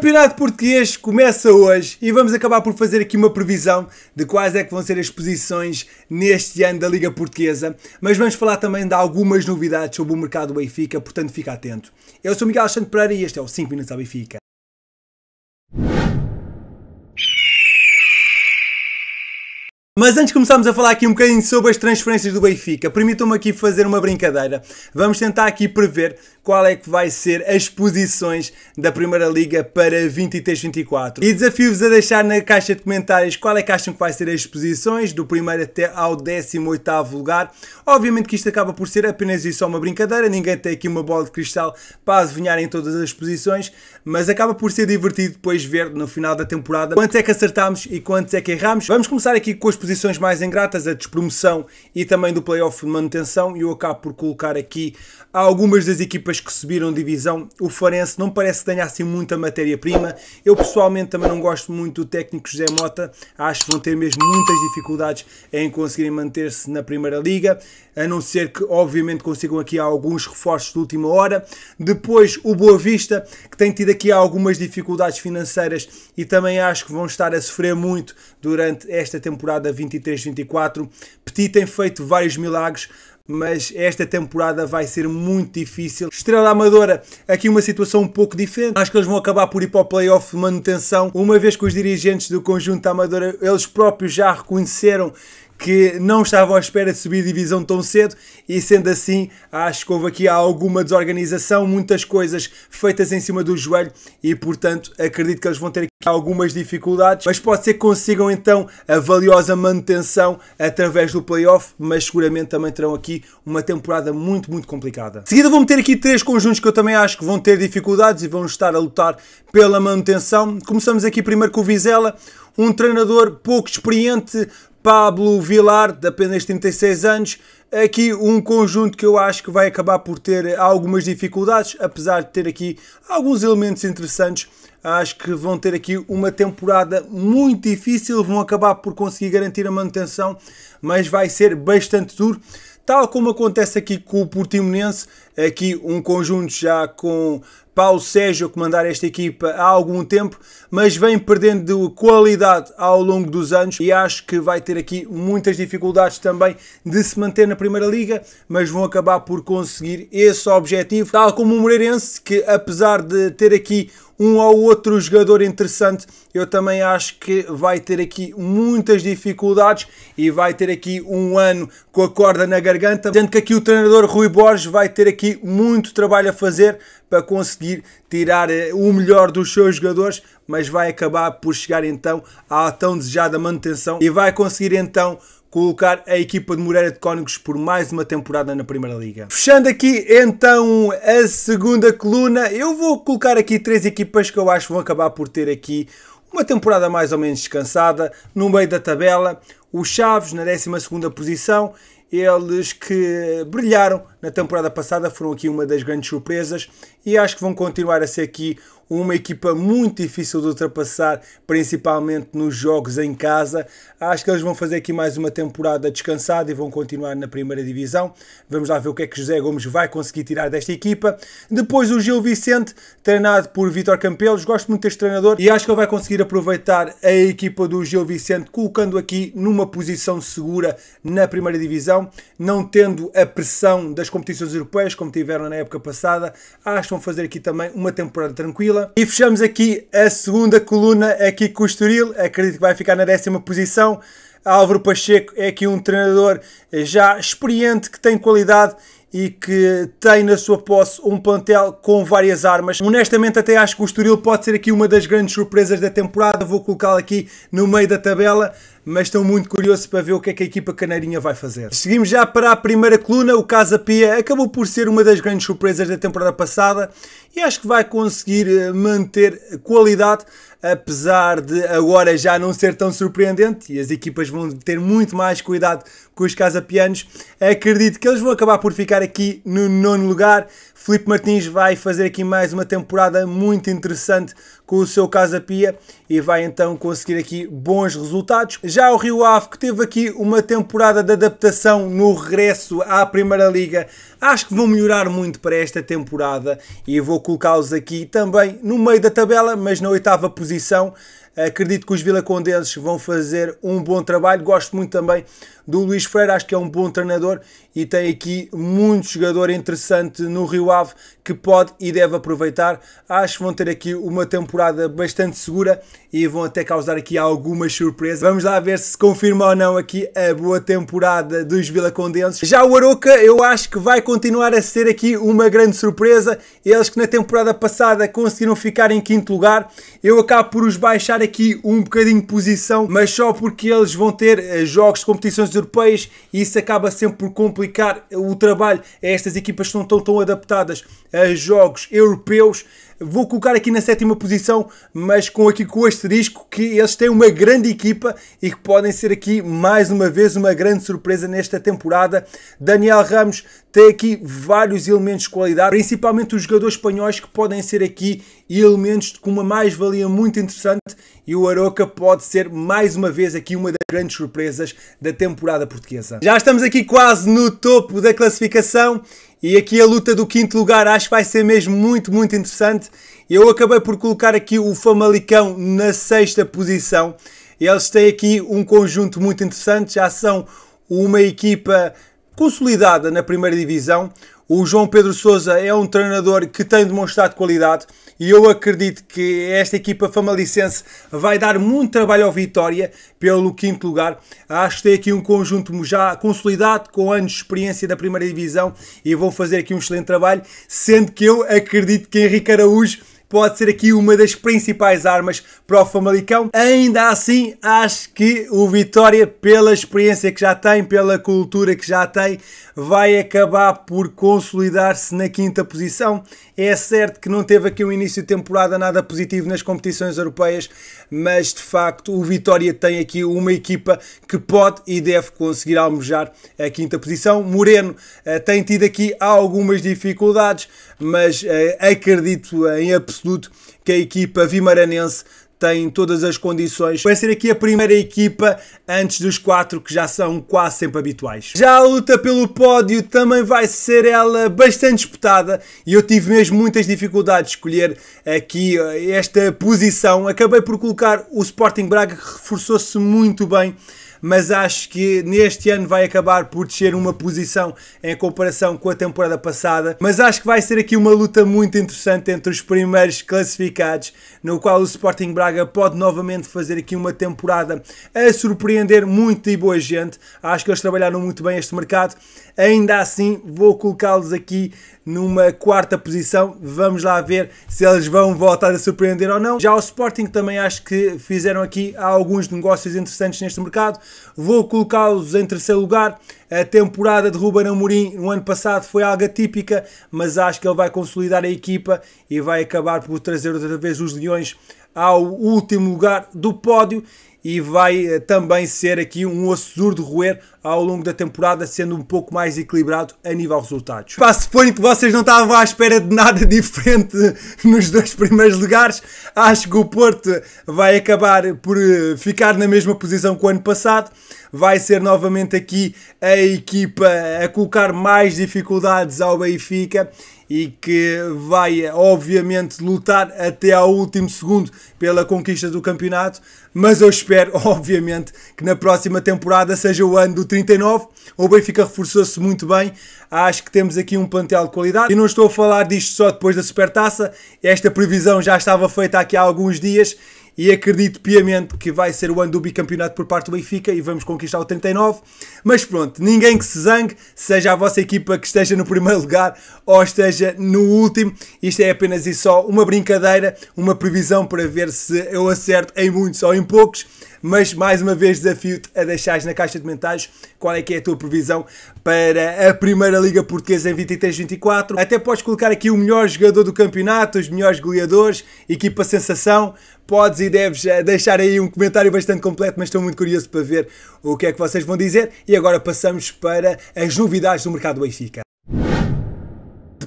Campeonato Português começa hoje e vamos acabar por fazer aqui uma previsão de quais é que vão ser as posições neste ano da Liga Portuguesa, mas vamos falar também de algumas novidades sobre o mercado do Benfica, portanto fica atento. Eu sou Miguel Alexandre Pereira e este é o 5 Minutos ao Benfica. Mas antes de começarmos a falar aqui um bocadinho sobre as transferências do Benfica, permitam-me aqui fazer uma brincadeira. Vamos tentar aqui prever qual é que vai ser as posições da Primeira Liga para 23-24. E desafio-vos a deixar na caixa de comentários qual é que acham que vai ser as posições, do primeiro até ao 18 lugar. Obviamente que isto acaba por ser apenas e só uma brincadeira, ninguém tem aqui uma bola de cristal para adivinhar em todas as posições, mas acaba por ser divertido depois ver no final da temporada quantos é que acertámos e quantos é que erramos. Vamos começar aqui com as posições mais ingratas, a despromoção e também do playoff de manutenção, e eu acabo por colocar aqui algumas das equipas equipas que subiram divisão, o Farense não parece ganhar assim muita matéria-prima. Eu pessoalmente também não gosto muito do técnico José Mota, acho que vão ter mesmo muitas dificuldades em conseguirem manter-se na Primeira Liga, a não ser que obviamente consigam aqui alguns reforços de última hora. Depois o Boa Vista, que tem tido aqui algumas dificuldades financeiras e também acho que vão estar a sofrer muito durante esta temporada 23-24. Petit tem feito vários milagres, mas esta temporada vai ser muito difícil. Estrela Amadora, aqui uma situação um pouco diferente. Acho que eles vão acabar por ir para o playoff de manutenção, uma vez que os dirigentes do conjunto Amadora, eles próprios já reconheceram que não estavam à espera de subir divisão tão cedo e sendo assim acho que houve aqui alguma desorganização, muitas coisas feitas em cima do joelho e portanto acredito que eles vão ter aqui algumas dificuldades, mas pode ser que consigam então a valiosa manutenção através do playoff, mas seguramente também terão aqui uma temporada muito, muito complicada. De seguida vou meter aqui três conjuntos que eu também acho que vão ter dificuldades e vão estar a lutar pela manutenção. Começamos aqui primeiro com o Vizela, um treinador pouco experiente, Pablo Vilar, de apenas 36 anos. Aqui um conjunto que eu acho que vai acabar por ter algumas dificuldades, apesar de ter aqui alguns elementos interessantes. Acho que vão ter aqui uma temporada muito difícil, vão acabar por conseguir garantir a manutenção, mas vai ser bastante duro. Tal como acontece aqui com o Portimonense, aqui um conjunto já com Paulo Sérgio a comandar esta equipa há algum tempo, mas vem perdendo qualidade ao longo dos anos e acho que vai ter aqui muitas dificuldades também de se manter na Primeira Liga, mas vão acabar por conseguir esse objetivo, tal como o Moreirense, que apesar de ter aqui um ou outro jogador interessante, eu também acho que vai ter aqui muitas dificuldades e vai ter aqui um ano com a corda na garganta, sendo que aqui o treinador Rui Borges vai ter aqui muito trabalho a fazer para conseguir conseguir tirar eh, o melhor dos seus jogadores, mas vai acabar por chegar então à tão desejada manutenção e vai conseguir então colocar a equipa de Moreira de Cónicos por mais uma temporada na Primeira Liga. Fechando aqui então a segunda coluna, eu vou colocar aqui três equipas que eu acho que vão acabar por ter aqui uma temporada mais ou menos descansada, no meio da tabela, o Chaves na 12ª posição eles que brilharam na temporada passada, foram aqui uma das grandes surpresas e acho que vão continuar a ser aqui uma equipa muito difícil de ultrapassar, principalmente nos jogos em casa. Acho que eles vão fazer aqui mais uma temporada descansada e vão continuar na primeira divisão. Vamos lá ver o que é que José Gomes vai conseguir tirar desta equipa. Depois o Gil Vicente, treinado por Vitor Campelos. Gosto muito deste treinador e acho que ele vai conseguir aproveitar a equipa do Gil Vicente, colocando aqui numa posição segura na primeira divisão então, não tendo a pressão das competições europeias, como tiveram na época passada, acho que vão fazer aqui também uma temporada tranquila. E fechamos aqui a segunda coluna aqui com o Estoril, acredito que vai ficar na décima posição. Álvaro Pacheco é aqui um treinador já experiente, que tem qualidade e que tem na sua posse um plantel com várias armas. Honestamente, até acho que o Estoril pode ser aqui uma das grandes surpresas da temporada. Vou colocá-lo aqui no meio da tabela mas estou muito curioso para ver o que é que a equipa caneirinha vai fazer. Seguimos já para a primeira coluna, o Casa Pia acabou por ser uma das grandes surpresas da temporada passada e acho que vai conseguir eh, manter qualidade, apesar de agora já não ser tão surpreendente e as equipas vão ter muito mais cuidado com os casapianos. Acredito que eles vão acabar por ficar aqui no nono lugar. Felipe Martins vai fazer aqui mais uma temporada muito interessante com o seu Casapia e vai então conseguir aqui bons resultados. Já o Rio Ave, que teve aqui uma temporada de adaptação no regresso à Primeira Liga, acho que vão melhorar muito para esta temporada e vou colocá-los aqui também no meio da tabela, mas na oitava posição. Acredito que os Vila Condenses vão fazer um bom trabalho. Gosto muito também do Luís Freire. Acho que é um bom treinador e tem aqui muito jogador interessante no Rio Ave que pode e deve aproveitar. Acho que vão ter aqui uma temporada bastante segura e vão até causar aqui algumas surpresas. Vamos lá ver se se confirma ou não aqui a boa temporada dos Condensos Já o Aroca, eu acho que vai continuar a ser aqui uma grande surpresa. Eles que na temporada passada conseguiram ficar em quinto lugar, eu acabo por os baixar aqui um bocadinho de posição, mas só porque eles vão ter eh, jogos de competições europeias e isso acaba sempre por complicar o trabalho a estas equipas que não estão tão adaptadas a eh, jogos europeus. Vou colocar aqui na sétima posição, mas com aqui com o asterisco que eles têm uma grande equipa e que podem ser aqui mais uma vez uma grande surpresa nesta temporada. Daniel Ramos tem aqui vários elementos de qualidade, principalmente os jogadores espanhóis que podem ser aqui elementos com uma mais-valia muito interessante e o Aroca pode ser mais uma vez aqui uma das grandes surpresas da temporada portuguesa. Já estamos aqui quase no topo da classificação e aqui a luta do quinto lugar acho que vai ser mesmo muito, muito interessante. Eu acabei por colocar aqui o Famalicão na sexta posição. Eles têm aqui um conjunto muito interessante, já são uma equipa consolidada na primeira divisão. O João Pedro Souza é um treinador que tem demonstrado qualidade e eu acredito que esta equipa famalicense vai dar muito trabalho ao Vitória pelo quinto lugar. Acho que tem aqui um conjunto já consolidado, com anos de experiência da primeira divisão e vão fazer aqui um excelente trabalho, sendo que eu acredito que Henrique Araújo pode ser aqui uma das principais armas para o Famalicão. Ainda assim, acho que o Vitória, pela experiência que já tem, pela cultura que já tem, vai acabar por consolidar-se na quinta posição. É certo que não teve aqui um início de temporada nada positivo nas competições europeias, mas de facto o Vitória tem aqui uma equipa que pode e deve conseguir almejar a quinta posição. Moreno eh, tem tido aqui algumas dificuldades, mas eh, acredito em absoluto que a equipa vimaranense tem todas as condições para ser aqui a primeira equipa antes dos quatro que já são quase sempre habituais. Já a luta pelo pódio também vai ser ela bastante disputada e eu tive mesmo muitas dificuldades de escolher aqui eh, esta posição. Acabei por colocar o Sporting Braga que reforçou-se muito bem mas acho que neste ano vai acabar por descer uma posição em comparação com a temporada passada. Mas acho que vai ser aqui uma luta muito interessante entre os primeiros classificados, no qual o Sporting Braga pode novamente fazer aqui uma temporada a surpreender muito e boa gente. Acho que eles trabalharam muito bem este mercado. Ainda assim, vou colocá-los aqui numa quarta posição. Vamos lá ver se eles vão voltar a surpreender ou não. Já o Sporting também acho que fizeram aqui alguns negócios interessantes neste mercado. Vou colocá-los em terceiro lugar. A temporada de Ruben Amorim no ano passado foi algo atípica, mas acho que ele vai consolidar a equipa e vai acabar por trazer outra vez os Leões ao último lugar do pódio e vai eh, também ser aqui um osso de roer ao longo da temporada, sendo um pouco mais equilibrado a nível de resultados. Passo suponho que vocês não estavam à espera de nada diferente nos dois primeiros lugares. Acho que o Porto vai acabar por eh, ficar na mesma posição que o ano passado. Vai ser novamente aqui a equipa a colocar mais dificuldades ao Benfica e que vai eh, obviamente lutar até ao último segundo pela conquista do campeonato, mas eu espero, obviamente, que na próxima temporada seja o ano do 39. O Benfica reforçou-se muito bem, acho que temos aqui um plantel de qualidade. E não estou a falar disto só depois da supertaça, esta previsão já estava feita aqui há alguns dias e acredito piamente que vai ser o ano do bicampeonato por parte do Benfica e vamos conquistar o 39. Mas pronto, ninguém que se zangue, seja a vossa equipa que esteja no primeiro lugar ou esteja no último. Isto é apenas e só uma brincadeira, uma previsão para ver se eu acerto em muitos ou em poucos. Mas mais uma vez desafio-te a deixares na caixa de comentários qual é que é a tua previsão para a Primeira Liga Portuguesa em 23-24. Até podes colocar aqui o melhor jogador do campeonato, os melhores goleadores, equipa sensação. Podes e deves eh, deixar aí um comentário bastante completo, mas estou muito curioso para ver o que é que vocês vão dizer. E agora passamos para as novidades do mercado do Benfica.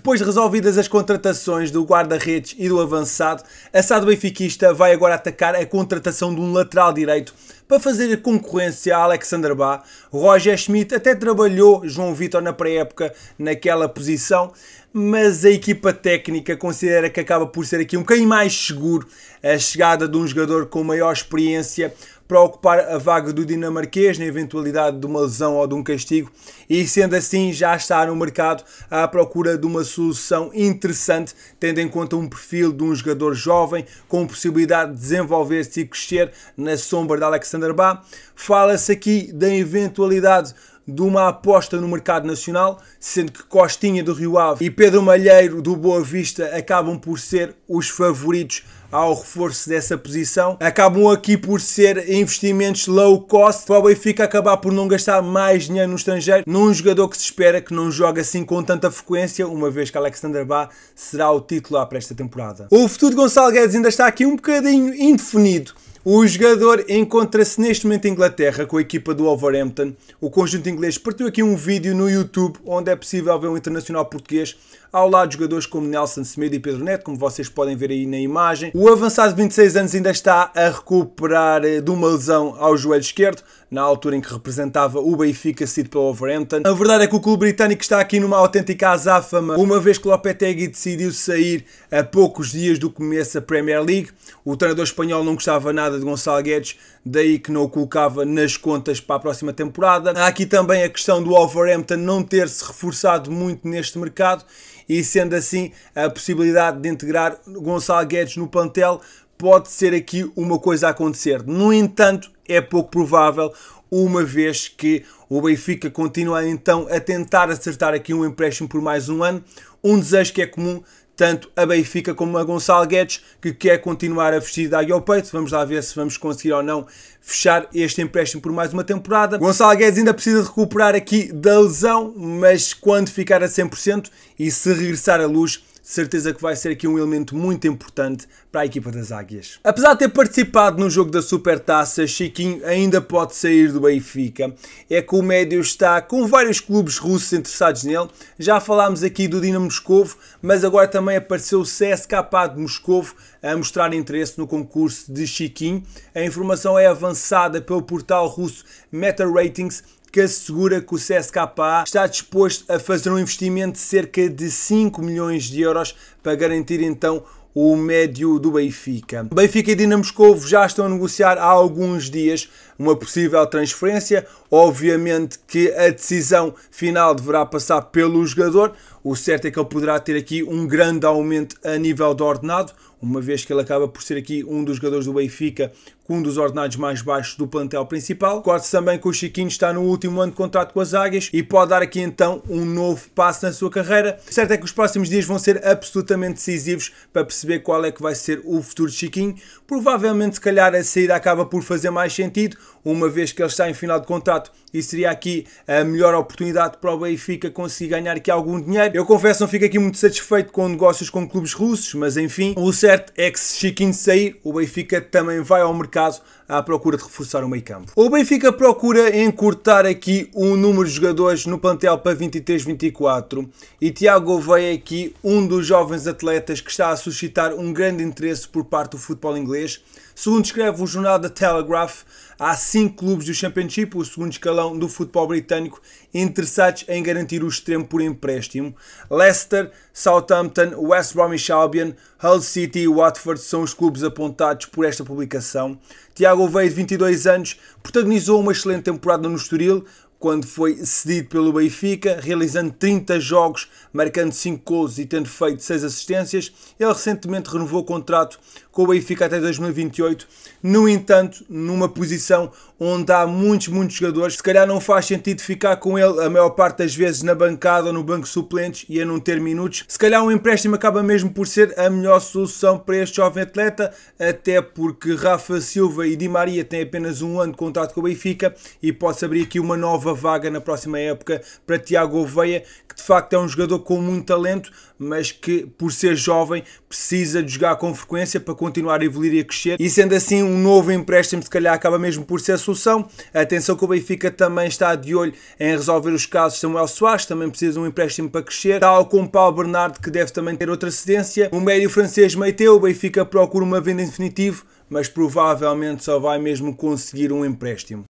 Depois de resolvidas as contratações do guarda-redes e do avançado, a SAD benfiquista vai agora atacar a contratação de um lateral direito para fazer concorrência a Alexander Ba. Roger Schmidt até trabalhou João Vitor na pré-época naquela posição, mas a equipa técnica considera que acaba por ser aqui um bocadinho mais seguro a chegada de um jogador com maior experiência para ocupar a vaga do dinamarquês na eventualidade de uma lesão ou de um castigo, e sendo assim já está no mercado à procura de uma solução interessante, tendo em conta um perfil de um jogador jovem com possibilidade de desenvolver-se e crescer na sombra de Alexander Ba. Fala-se aqui da eventualidade de uma aposta no mercado nacional, sendo que Costinha do Rio Ave e Pedro Malheiro do Boa Vista acabam por ser os favoritos ao reforço dessa posição. Acabam aqui por ser investimentos low cost para o Benfica acabar por não gastar mais dinheiro no estrangeiro num jogador que se espera que não joga assim com tanta frequência, uma vez que Alexander Bá será o titular para esta temporada. O futuro de Gonçalo Guedes ainda está aqui um bocadinho indefinido. O jogador encontra-se neste momento em Inglaterra com a equipa do Wolverhampton. O conjunto inglês partiu aqui um vídeo no YouTube onde é possível ver um internacional português ao lado de jogadores como Nelson Semedo e Pedro Neto, como vocês podem ver aí na imagem. O avançado de 26 anos ainda está a recuperar eh, de uma lesão ao joelho esquerdo, na altura em que representava o Benfica, sido pelo Overhampton. A verdade é que o clube britânico está aqui numa autêntica azáfama, uma vez que Lopetegui decidiu sair a poucos dias do começo da Premier League. O treinador espanhol não gostava nada de Gonçalo Guedes, daí que não o colocava nas contas para a próxima temporada. Há aqui também a questão do Wolverhampton não ter se reforçado muito neste mercado e sendo assim a possibilidade de integrar Gonçalo Guedes no plantel pode ser aqui uma coisa a acontecer. No entanto, é pouco provável, uma vez que o Benfica continua então a tentar acertar aqui um empréstimo por mais um ano, um desejo que é comum tanto a Benfica como a Gonçalo Guedes, que quer continuar a vestir de águia ao peito. Vamos lá ver se vamos conseguir ou não fechar este empréstimo por mais uma temporada. Gonçalo Guedes ainda precisa recuperar aqui da lesão, mas quando ficar a 100% e se regressar à luz, certeza que vai ser aqui um elemento muito importante para a equipa das Águias. Apesar de ter participado no jogo da Supertaça, Chiquinho ainda pode sair do Benfica. É que o médio está com vários clubes russos interessados nele. Já falámos aqui do Dinamo Moscovo, mas agora também apareceu o CSKA de Moscovo a mostrar interesse no concurso de Chiquinho. A informação é avançada pelo portal russo Meta Ratings que assegura que o CSKA está disposto a fazer um investimento de cerca de 5 milhões de euros para garantir então o médio do Benfica. Benfica e Dinamo Moscovo já estão a negociar há alguns dias uma possível transferência. Obviamente que a decisão final deverá passar pelo jogador. O certo é que ele poderá ter aqui um grande aumento a nível do ordenado, uma vez que ele acaba por ser aqui um dos jogadores do Benfica com um dos ordenados mais baixos do plantel principal. Corte se também que o Chiquinho está no último ano de contrato com as Águias e pode dar aqui então um novo passo na sua carreira. Certo é que os próximos dias vão ser absolutamente decisivos para perceber qual é que vai ser o futuro de Chiquinho. Provavelmente, se calhar, a saída acaba por fazer mais sentido, uma vez que ele está em final de contrato e seria aqui a melhor oportunidade para o Benfica conseguir ganhar aqui algum dinheiro. Eu confesso, não fico aqui muito satisfeito com negócios com clubes russos, mas enfim, o certo é que se Chiquinho sair, o Benfica também vai ao mercado caso à procura de reforçar o meio campo. O Benfica procura encurtar aqui o número de jogadores no plantel para 23-24 e Tiago Gouveia é aqui um dos jovens atletas que está a suscitar um grande interesse por parte do futebol inglês. Segundo escreve o jornal The Telegraph, há cinco clubes do Championship, o segundo escalão do futebol britânico, interessados em garantir o extremo por empréstimo. Leicester, Southampton, West Bromwich Albion, Hull City e Watford são os clubes apontados por esta publicação. Tiago Veio, de 22 anos, protagonizou uma excelente temporada no Estoril, quando foi cedido pelo Benfica, realizando 30 jogos, marcando 5 gols e tendo feito 6 assistências. Ele recentemente renovou o contrato com o Benfica até 2028. No entanto, numa posição onde há muitos, muitos jogadores, se calhar não faz sentido ficar com ele a maior parte das vezes na bancada ou no banco suplentes e a não ter minutos. Se calhar um empréstimo acaba mesmo por ser a melhor solução para este jovem atleta, até porque Rafa Silva e Di Maria têm apenas um ano de contrato com o Benfica e pode abrir aqui uma nova vaga na próxima época para Tiago Oveia, que de facto é um jogador com muito talento, mas que por ser jovem precisa de jogar com frequência para continuar a evoluir e a crescer. E sendo assim, um novo empréstimo se calhar acaba mesmo por ser a solução. Atenção que o Benfica também está de olho em resolver os casos Samuel Soares, também precisa de um empréstimo para crescer, tal como Paulo Bernardo, que deve também ter outra cedência. O médio francês Meiteu, o Benfica procura uma venda em definitivo, mas provavelmente só vai mesmo conseguir um empréstimo.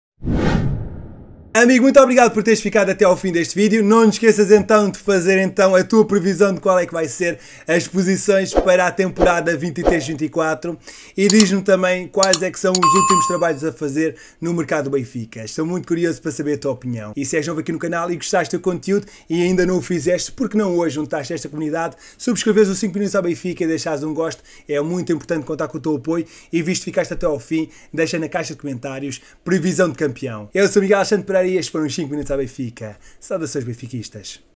Amigo, muito obrigado por teres ficado até ao fim deste vídeo. Não nos esqueças então de fazer então a tua previsão de qual é que vai ser as posições para a temporada 23-24 e diz me também quais é que são os últimos trabalhos a fazer no mercado Benfica. Estou muito curioso para saber a tua opinião. E se és novo aqui no canal e gostaste do conteúdo e ainda não o fizeste, porque não hoje juntaste esta comunidade, subscreves o 5 Minutos ao Benfica e deixares um gosto. É muito importante contar com o teu apoio e visto que ficaste até ao fim, deixa na caixa de comentários previsão de campeão. Eu sou Miguel Alexandre Pereira Caras, foram 5 minutos à Benfica. Saudações benfiquistas.